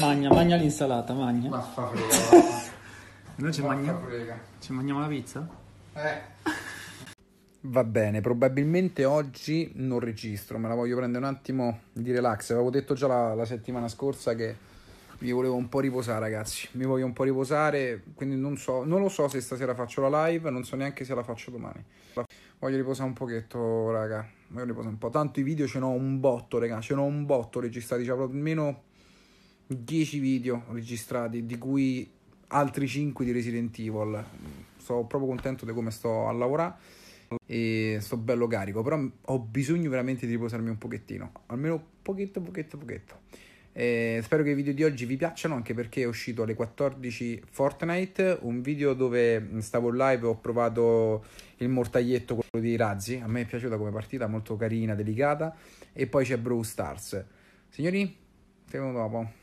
Magna, magna l'insalata, magna. Vaffa frega. E noi ci, magna... ci mangiamo la pizza? Eh. Va bene, probabilmente oggi non registro, me la voglio prendere un attimo di relax. Avevo detto già la, la, settimana scorsa che mi volevo un po' riposare, ragazzi. Mi voglio un po' riposare, quindi non, so, non lo so se stasera faccio la live, non so neanche se la faccio domani. Voglio riposare un pochetto, raga. Voglio riposare un po'. Tanto i video ce n'ho un botto, raga. Ce n'ho un botto registrati, cioè almeno 10 video registrati, di cui altri 5 di Resident Evil. Sono proprio contento di come sto a lavorare e sto bello carico, però ho bisogno veramente di riposarmi un pochettino, almeno pochetto, pochetto, pochetto. Eh, spero che i video di oggi vi piacciono anche perché è uscito alle 14 Fortnite, un video dove stavo in live e ho provato il mortaglietto, quello dei razzi, a me è piaciuta come partita, molto carina, delicata, e poi c'è Brawl Stars. Signori, ci vediamo dopo.